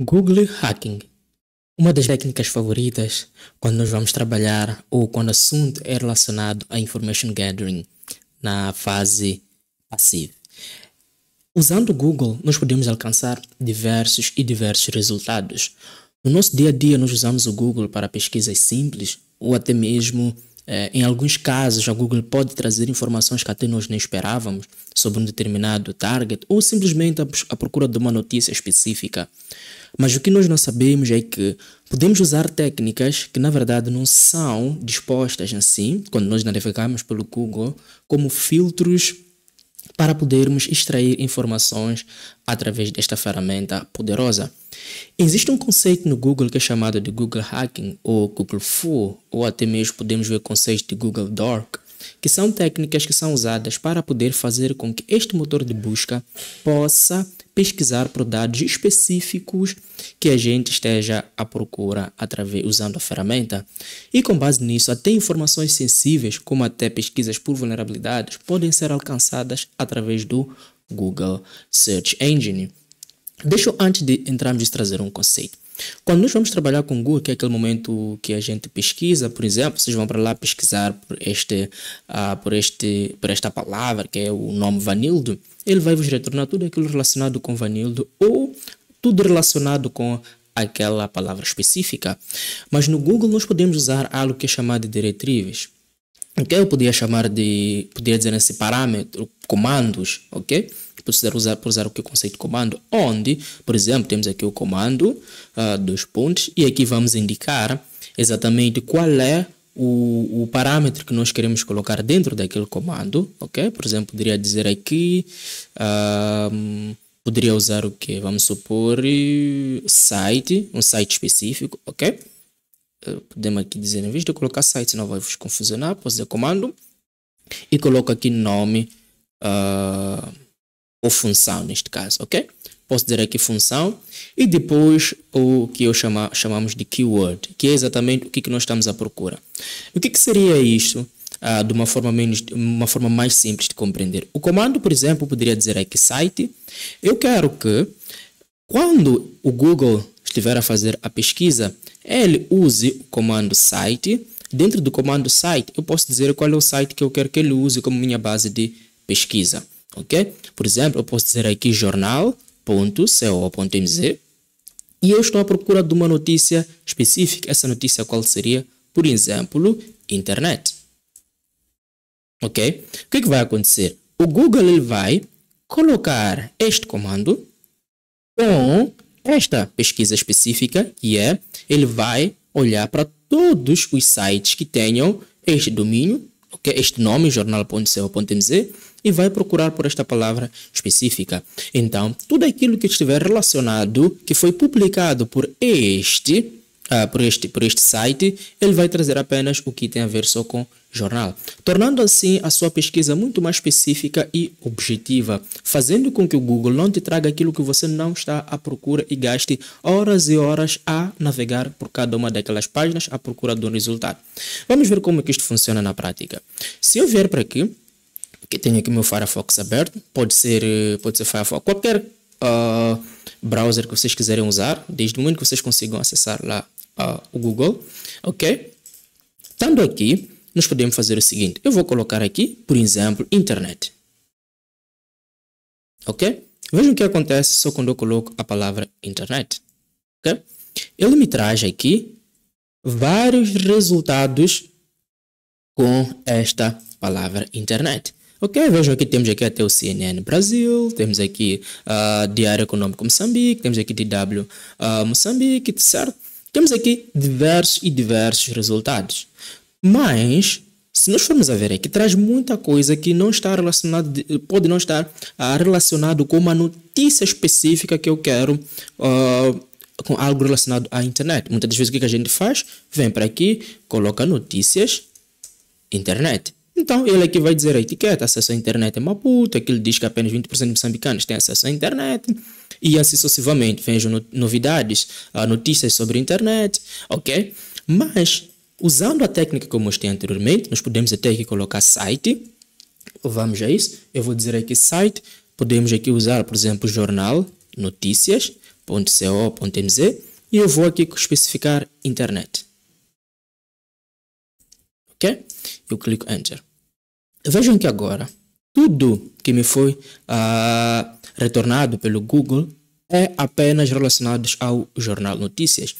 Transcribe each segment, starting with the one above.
Google Hacking. Uma das técnicas favoritas quando nós vamos trabalhar ou quando o assunto é relacionado a information gathering na fase passiva. Usando o Google, nós podemos alcançar diversos e diversos resultados. No nosso dia a dia, nós usamos o Google para pesquisas simples ou até mesmo é, em alguns casos, a Google pode trazer informações que até nós nem esperávamos sobre um determinado target ou simplesmente a procura de uma notícia específica. Mas o que nós não sabemos é que podemos usar técnicas que na verdade não são dispostas assim, quando nós navegamos pelo Google, como filtros para podermos extrair informações através desta ferramenta poderosa. Existe um conceito no Google que é chamado de Google Hacking ou Google Fool, ou até mesmo podemos ver o conceito de Google Dark, que são técnicas que são usadas para poder fazer com que este motor de busca possa pesquisar por dados específicos que a gente esteja à procura através usando a ferramenta. E com base nisso, até informações sensíveis, como até pesquisas por vulnerabilidades, podem ser alcançadas através do Google Search Engine. Deixa eu, antes de entrarmos, trazer um conceito. Quando nós vamos trabalhar com o Google, que é aquele momento que a gente pesquisa, por exemplo, vocês vão para lá pesquisar por, este, uh, por, este, por esta palavra, que é o nome Vanildo, ele vai vos retornar tudo aquilo relacionado com Vanildo ou tudo relacionado com aquela palavra específica. Mas no Google nós podemos usar algo que é chamado de diretrizes. O que eu podia chamar de, podia dizer nesse parâmetro, comandos, ok? Precisar usar, por usar o que é o conceito comando, onde, por exemplo, temos aqui o comando uh, ah, dos pontos e aqui vamos indicar exatamente qual é o, o parâmetro que nós queremos colocar dentro daquele comando, ok? Por exemplo, poderia dizer aqui, poderia usar o que? Vamos supor, eh, site, um site específico, ok? Eh, podemos aqui dizer, em vez de colocar site, não vai vos confusionar, posso dizer comando e coloco aqui nome uh, ou função neste caso, ok? posso dizer aqui função, e depois o que eu chama, chamamos de keyword, que é exatamente o que, que nós estamos à procura. O que, que seria isso Ah, de uma forma, menos, uma forma mais simples de compreender. O comando, por exemplo, poderia dizer aqui site. Eu quero que quando o Google estiver a fazer a pesquisa, ele use o comando site. Dentro do comando site, eu posso dizer qual é o site que eu quero que ele use como minha base de pesquisa ok? Por exemplo, eu posso dizer aqui jornal www.co.mz e eu estou à procura de uma notícia específica. Essa notícia qual seria? Por exemplo, internet. Ok? O que, é que vai acontecer? O Google ele vai colocar este comando com esta pesquisa específica, que é ele vai olhar para todos os sites que tenham este domínio, okay? este nome, jornal.co.mz, e vai procurar por esta palavra específica. Então, tudo aquilo que estiver relacionado, que foi publicado por este, uh, por este, por este site, ele vai trazer apenas o que tem a ver só com jornal, tornando assim a sua pesquisa muito mais específica e objetiva, fazendo com que o Google não te traga aquilo que você não está à procura e gaste horas e horas a navegar por cada uma daquelas páginas à procura de um resultado. Vamos ver como é que isto funciona na prática. Se eu vier para aqui, que tenho aqui o meu Firefox aberto, pode ser, eh, pode ser Firefox, qualquer uh, browser que vocês quiserem usar, desde o momento que vocês consigam acessar lá uh, o Google, ok? Estando aqui, nós podemos fazer o seguinte, eu vou colocar aqui, por exemplo, internet, ok? Vejam o que acontece só quando eu coloco a palavra internet, ok? Ele me traz aqui vários resultados com esta palavra internet. Ok, vejam aqui, temos aqui até o CNN Brasil, temos aqui a uh, Diário Econômico Moçambique, temos aqui DW uh, ah, Moçambique, certo? Temos aqui diversos e diversos resultados. Mas, se nós formos a ver aqui, traz muita coisa que não está relacionado, pode não estar uh, relacionado com uma notícia específica que eu quero uh, com algo relacionado à internet. Muitas das vezes o que a gente faz? Vem para aqui, coloca notícias, internet. Então ele é que vai dizer a etiqueta, acesso à internet é uma puta. Aqui ele diz que apenas 20% de moçambicanos têm acesso à internet, e assim sucessivamente. vejam no novidades, ah, notícias sobre a internet, ok? Mas, usando a técnica que eu mostrei anteriormente, nós podemos até aqui colocar site, vamos a isso, eu vou dizer aqui site, podemos aqui usar, por exemplo, jornal, notícias.co.mz, e eu vou aqui especificar internet. Ok? Eu clico Enter. Vejam que agora tudo que me foi uh, retornado pelo Google é apenas relacionados ao jornal notícias.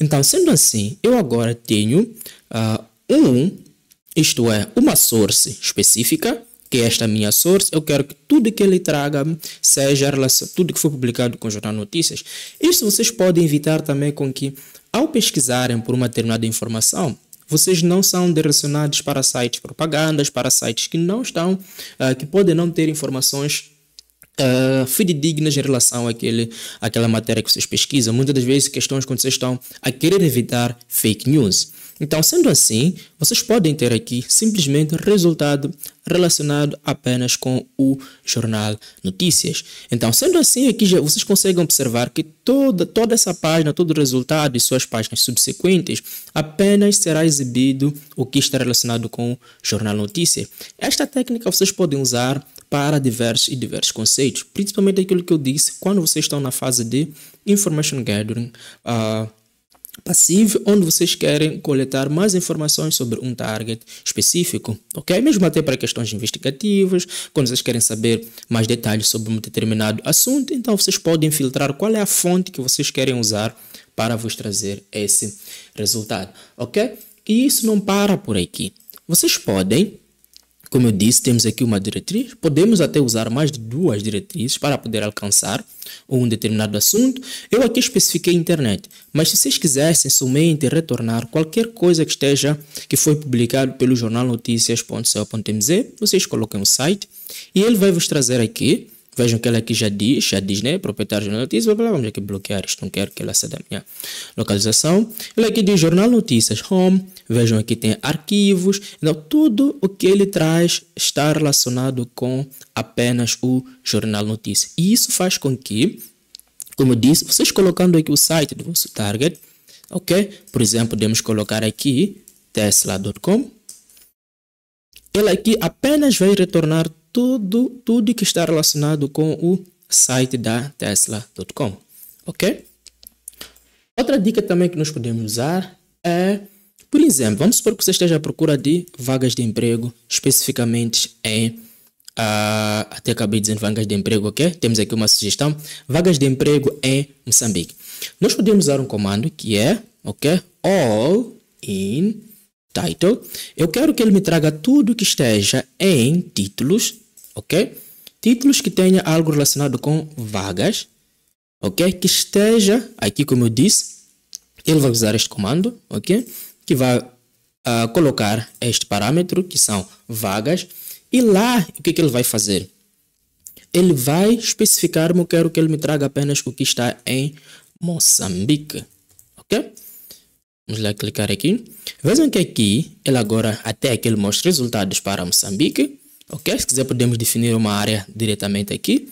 Então, sendo assim, eu agora tenho uh, um, isto é, uma source específica, que é esta minha source. Eu quero que tudo que ele traga seja relacionado, tudo que foi publicado com o jornal notícias. Isso vocês podem evitar também com que, ao pesquisarem por uma determinada informação, vocês não são direcionados para sites propagandas, para sites que não estão, uh, que podem não ter informações uh, fidedignas em relação àquele, àquela matéria que vocês pesquisam. Muitas das vezes questões quando vocês estão a querer evitar fake news. Então, sendo assim, vocês podem ter aqui simplesmente resultado relacionado apenas com o jornal Notícias. Então, sendo assim, aqui já vocês conseguem observar que toda, toda essa página, todo o resultado e suas páginas subsequentes apenas será exibido o que está relacionado com o jornal Notícias. Esta técnica vocês podem usar para diversos e diversos conceitos, principalmente aquilo que eu disse quando vocês estão na fase de information gathering, uh, passivo, onde vocês querem coletar mais informações sobre um target específico, ok? Mesmo até para questões investigativas, quando vocês querem saber mais detalhes sobre um determinado assunto, então vocês podem filtrar qual é a fonte que vocês querem usar para vos trazer esse resultado, ok? E isso não para por aqui. Vocês podem como eu disse, temos aqui uma diretriz. Podemos até usar mais de duas diretrizes para poder alcançar um determinado assunto. Eu aqui especifiquei internet, mas se vocês quisessem somente retornar qualquer coisa que esteja que foi publicado pelo jornal notícias.co.mz, vocês colocam o site e ele vai vos trazer aqui Vejam que ela aqui já diz, já diz, né? Proprietário de Jornal Notícias, blá, blá, vamos aqui bloquear isto, não quero que ela se dê minha localização. ele aqui diz Jornal Notícias Home, vejam aqui tem arquivos, então tudo o que ele traz está relacionado com apenas o Jornal Notícias. E isso faz com que, como eu disse, vocês colocando aqui o site do vosso target, ok? Por exemplo, podemos colocar aqui tesla.com, ele aqui apenas vai retornar tudo, tudo que está relacionado com o site da Tesla.com, ok? Outra dica também que nós podemos usar é, por exemplo, vamos supor que você esteja à procura de vagas de emprego, especificamente em Uh, até acabei dizendo vagas de emprego, ok? Temos aqui uma sugestão, vagas de emprego em Moçambique. Nós podemos usar um comando que é, ok? All in title. Eu quero que ele me traga tudo que esteja em títulos ok? Títulos que tenha algo relacionado com vagas, ok? Que esteja, aqui como eu disse, ele vai usar este comando, ok? Que vai uh, colocar este parâmetro, que são vagas, e lá, o que, que ele vai fazer? Ele vai especificar-me, eu quero que ele me traga apenas o que está em Moçambique, ok? Vamos lá clicar aqui. Vejam que aqui, ele agora, até que ele mostra resultados para Moçambique, ok? Se quiser podemos definir uma área diretamente aqui,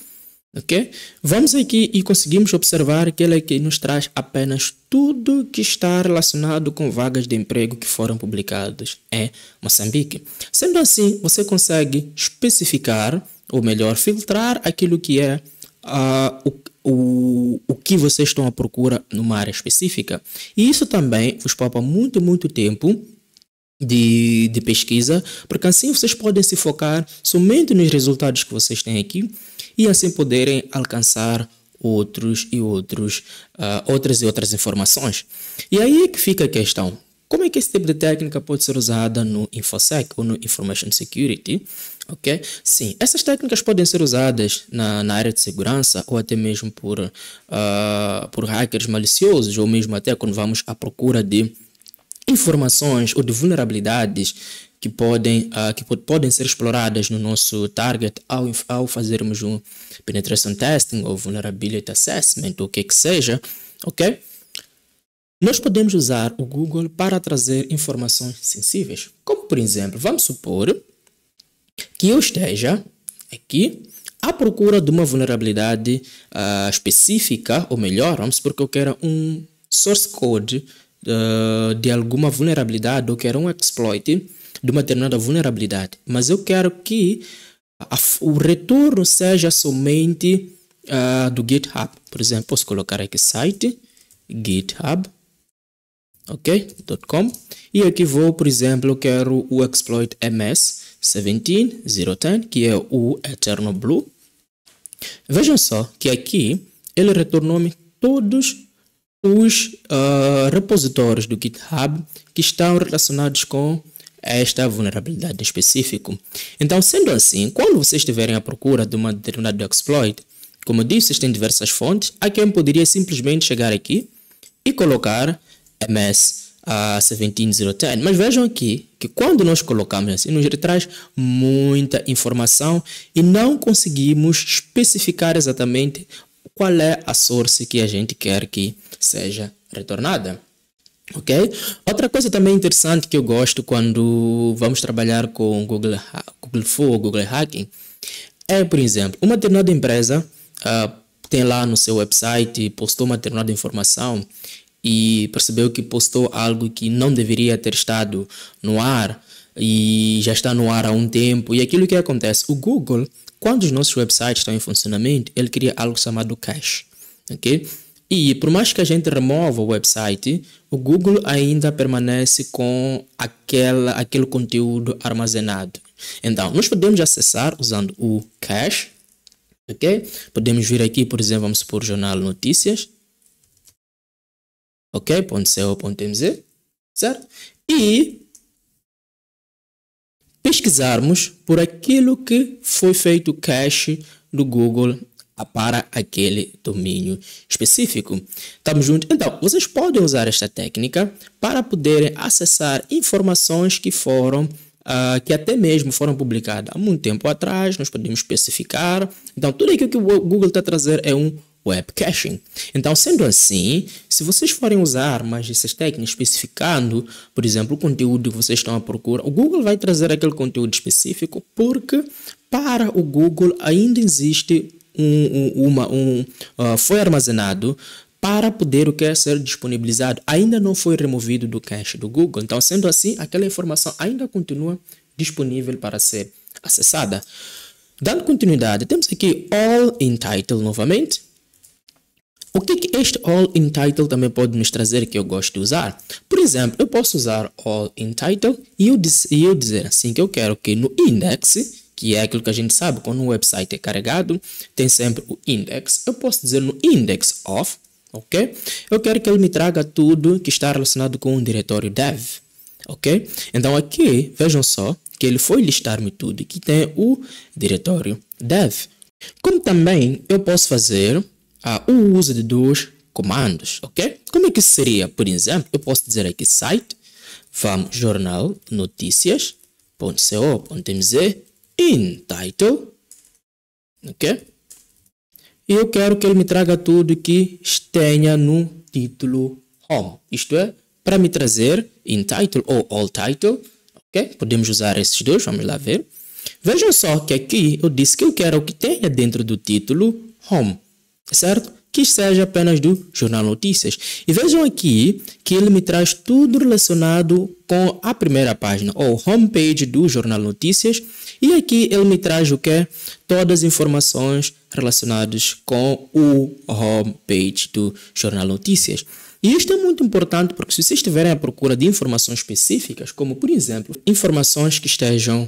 ok? Vamos aqui e conseguimos observar que ele aqui nos traz apenas tudo que está relacionado com vagas de emprego que foram publicadas em Moçambique. Sendo assim, você consegue especificar, ou melhor, filtrar aquilo que é uh, o, o, o que vocês estão à procura numa área específica. E isso também vos poupa muito, muito tempo de, de pesquisa, porque assim vocês podem se focar somente nos resultados que vocês têm aqui e assim poderem alcançar outros e outros, uh, outras e outras informações. E aí é que fica a questão. Como é que esse tipo de técnica pode ser usada no InfoSec ou no Information Security? Ok? Sim, essas técnicas podem ser usadas na, na área de segurança ou até mesmo por, uh, por hackers maliciosos ou mesmo até quando vamos à procura de informações ou de vulnerabilidades que podem, uh, que podem ser exploradas no nosso target ao, ao fazermos um penetration testing ou vulnerability assessment, ou o que que seja, ok? Nós podemos usar o Google para trazer informações sensíveis, como por exemplo, vamos supor que eu esteja aqui à procura de uma vulnerabilidade uh, específica, ou melhor, vamos supor que eu quero um source code eh, de alguma vulnerabilidade ou quer um exploit de uma determinada vulnerabilidade. Mas eu quero que a, o retorno seja somente uh, do GitHub. Por exemplo, posso colocar aqui site GitHub ok.com e aqui vou, por exemplo, quero o exploit ms17010 que é o Eterno Blue. Vejam só que aqui ele retornou-me todos os uh, repositórios do GitHub que estão relacionados com esta vulnerabilidade em específico. Então, sendo assim, quando vocês estiverem à procura de uma determinada exploit, como eu disse, existem diversas fontes, a quem poderia simplesmente chegar aqui e colocar MS a ah, 17010. Mas vejam aqui que quando nós colocamos assim, nos traz muita informação e não conseguimos especificar exatamente qual é a source que a gente quer que seja retornada. Ok? Outra coisa também interessante que eu gosto quando vamos trabalhar com Google, Google Full Google Hacking é, por exemplo, uma determinada empresa uh, tem lá no seu website, postou uma determinada informação e percebeu que postou algo que não deveria ter estado no ar e já está no ar há um tempo. E aquilo que acontece, o Google, quando os nossos websites estão em funcionamento, ele cria algo chamado cache, ok? E por mais que a gente remova o website, o Google ainda permanece com aquela, aquele conteúdo armazenado. Então, nós podemos acessar usando o cache, ok? Podemos vir aqui, por exemplo, vamos supor jornal notícias, ok? .co.mz, certo? E pesquisarmos por aquilo que foi feito o cache do Google para aquele domínio específico. Tamo junto? Então, vocês podem usar esta técnica para poderem acessar informações que foram Uh, que até mesmo foram publicadas há muito tempo atrás, nós podemos especificar. Então, tudo aquilo que o Google está trazendo trazer é um web caching. Então, sendo assim, se vocês forem usar mais essas técnicas, especificando, por exemplo, o conteúdo que vocês estão à procura, o Google vai trazer aquele conteúdo específico, porque para o Google ainda existe um, um, uma, um, uh, foi armazenado para poder o que é, ser disponibilizado. Ainda não foi removido do cache do Google. Então, sendo assim, aquela informação ainda continua disponível para ser acessada. Dando continuidade, temos aqui All in Title novamente. O que, que este All in Title também pode nos trazer que eu gosto de usar? Por exemplo, eu posso usar All in Title e eu, e eu dizer assim que eu quero que no index que é aquilo que a gente sabe, quando um website é carregado, tem sempre o index. Eu posso dizer no index of, ok? Eu quero que ele me traga tudo que está relacionado com o diretório dev, ok? Então aqui, vejam só, que ele foi listar-me tudo que tem o diretório dev. Como também eu posso fazer ah, o uso de dois comandos, ok? Como é que seria, por exemplo, eu posso dizer aqui site, vamos jornal notícias.co.mz in title, ok? E eu quero que ele me traga tudo que tenha no título home, isto é, para me trazer in title ou all title, ok? Podemos usar esses dois, vamos lá ver. Vejam só que aqui eu disse que eu quero que tenha dentro do título home, certo? Que seja apenas do Jornal Notícias. E vejam aqui que ele me traz tudo relacionado com a primeira página ou homepage do Jornal Notícias e aqui ele me traz o que? Todas as informações relacionadas com o homepage do Jornal Notícias. E isto é muito importante porque se vocês estiverem à procura de informações específicas, como por exemplo, informações que estejam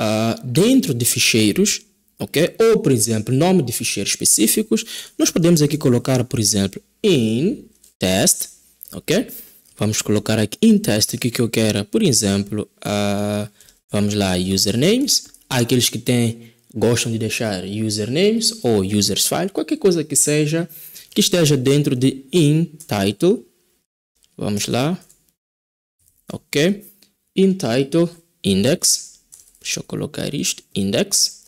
uh, dentro de ficheiros, ok? Ou por exemplo, nome de ficheiros específicos, nós podemos aqui colocar, por exemplo, in test, ok? Vamos colocar aqui in test o que, que eu quero, por exemplo, uh, vamos lá, usernames, Há aqueles que têm, gostam de deixar usernames ou users file, qualquer coisa que seja, que esteja dentro de in title. Vamos lá. Ok. In title index. Deixa eu colocar isto. Index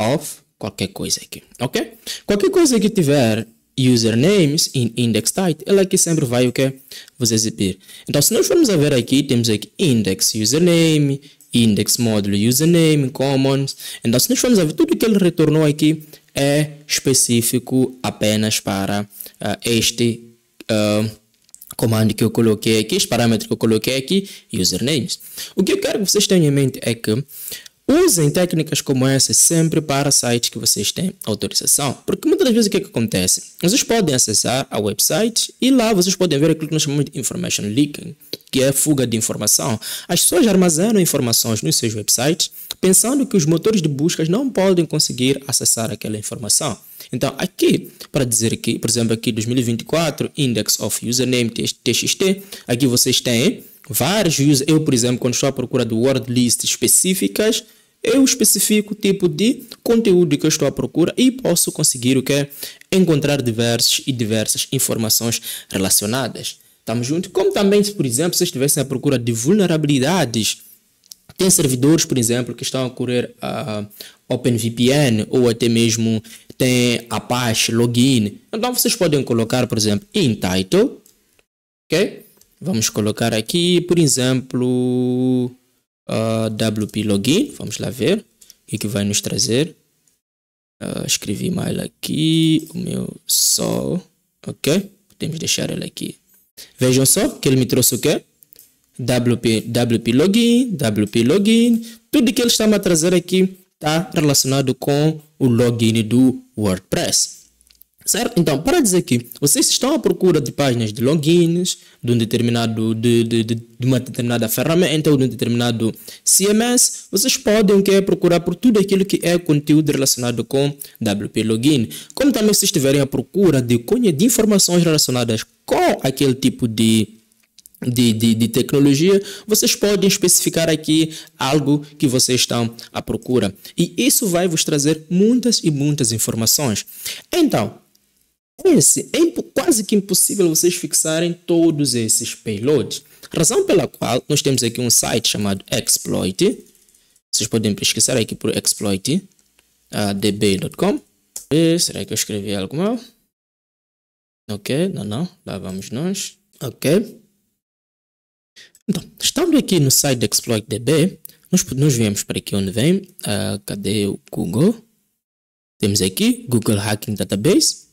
of qualquer coisa aqui. Ok? Qualquer coisa que tiver usernames in index title, ela aqui sempre vai o que? Vos exibir. Então, se nós formos a ver aqui, temos aqui index username, index módulo username, commons. Então, se nós formos a ver, tudo que ele retornou aqui é específico eh, apenas para uh, este uh, eh, comando que eu coloquei aqui, este parâmetro que eu coloquei aqui, usernames. O que eu quero que vocês tenham em mente é que Usem técnicas como essa sempre para sites que vocês têm autorização, porque muitas das vezes o que, é que acontece? Vocês podem acessar a website e lá vocês podem ver aquilo que nós chamamos de information leaking que é fuga de informação. As pessoas armazenam informações nos seus websites pensando que os motores de buscas não podem conseguir acessar aquela informação. Então, aqui, para dizer que, por exemplo, aqui 2024, index of username txt, aqui vocês têm vários users. Eu, por exemplo, quando estou à procura de word lists específicas, eu especifico o tipo de conteúdo que eu estou à procura e posso conseguir o que é encontrar diversas e diversas informações relacionadas. Estamos juntos. Como também, se, por exemplo, se estivessem à procura de vulnerabilidades, tem servidores, por exemplo, que estão a correr a ah, OpenVPN ou até mesmo tem Apache Login. Então vocês podem colocar, por exemplo, in title. Ok? Vamos colocar aqui, por exemplo, uh, ah, WP Login. Vamos lá ver o que, que vai nos trazer. Uh, escrevi mais aqui, o meu sol. Ok? Podemos deixar ele aqui. Vejam só que ele me trouxe o quê? WP, WP Login, WP Login. Tudo que ele está a trazer aqui está relacionado com o login do WordPress. Certo? Então, para dizer que vocês estão à procura de páginas de logins, de um determinado de, de, de, de uma determinada ferramenta ou de um determinado CMS, vocês podem que procurar por tudo aquilo que é conteúdo relacionado com WP Login. Como também se estiverem à procura de, de informações relacionadas com aquele tipo de de, de, de, tecnologia, vocês podem especificar aqui algo que vocês estão à procura. E isso vai vos trazer muitas e muitas informações. Então, é esse, é quase que impossível vocês fixarem todos esses payloads. Razão pela qual nós temos aqui um site chamado exploit. Vocês podem pesquisar aqui por exploit uh, ah, db.com. Será que eu escrevi algo mal? Ok, não, não. Lá vamos nós. Ok. Então, estando aqui no site exploit.db, nós, nós viemos para aqui onde vem. Uh, cadê o Google? Temos aqui Google Hacking Database.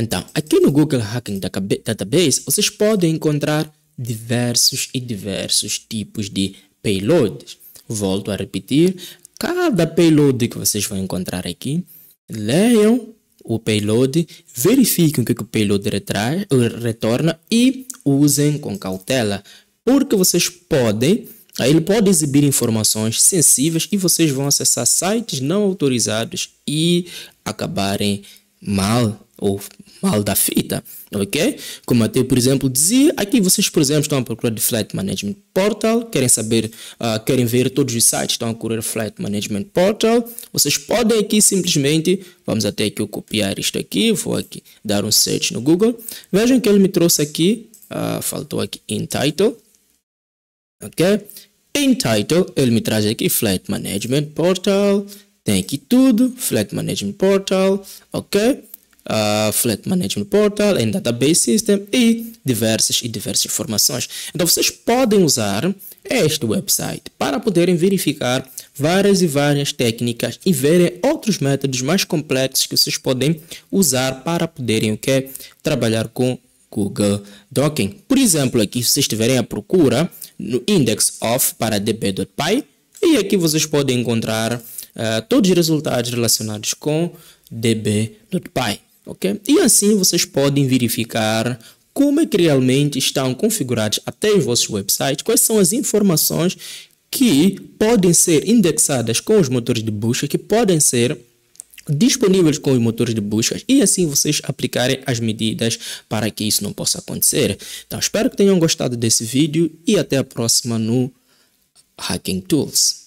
Então, aqui no Google Hacking Database, vocês podem encontrar diversos e diversos tipos de payloads. Volto a repetir, cada payload que vocês vão encontrar aqui, leiam o payload, verifiquem o que o payload retrai, retorna e usem com cautela, porque vocês podem, tá? ele pode exibir informações sensíveis e vocês vão acessar sites não autorizados e acabarem mal ou mal da fita, ok? Como até, por exemplo, dizia, aqui vocês, por exemplo, estão a procurar de Flight Management Portal, querem saber, uh, querem ver todos os sites que estão a procurar Flight Management Portal, vocês podem aqui simplesmente, vamos até aqui eu copiar isto aqui, vou aqui dar um search no Google, vejam que ele me trouxe aqui, uh, faltou aqui in title, ok? Em title, ele me traz aqui Flight Management Portal, tem aqui tudo, Flight Management Portal, ok? a ah, Fleet Management Portal, em Database System e diversas e diversas informações. Então vocês podem usar este website para poderem verificar várias e várias técnicas e verem outros métodos mais complexos que vocês podem usar para poderem o que trabalhar com Google Docking. Por exemplo, aqui se estiverem à procura no index of para db.py e aqui vocês podem encontrar uh, todos os resultados relacionados com db.py ok? E assim vocês podem verificar como é que realmente estão configurados até os vossos websites, quais são as informações que podem ser indexadas com os motores de busca, que podem ser disponíveis com os motores de busca e assim vocês aplicarem as medidas para que isso não possa acontecer. Então espero que tenham gostado desse vídeo e até a próxima no Hacking Tools.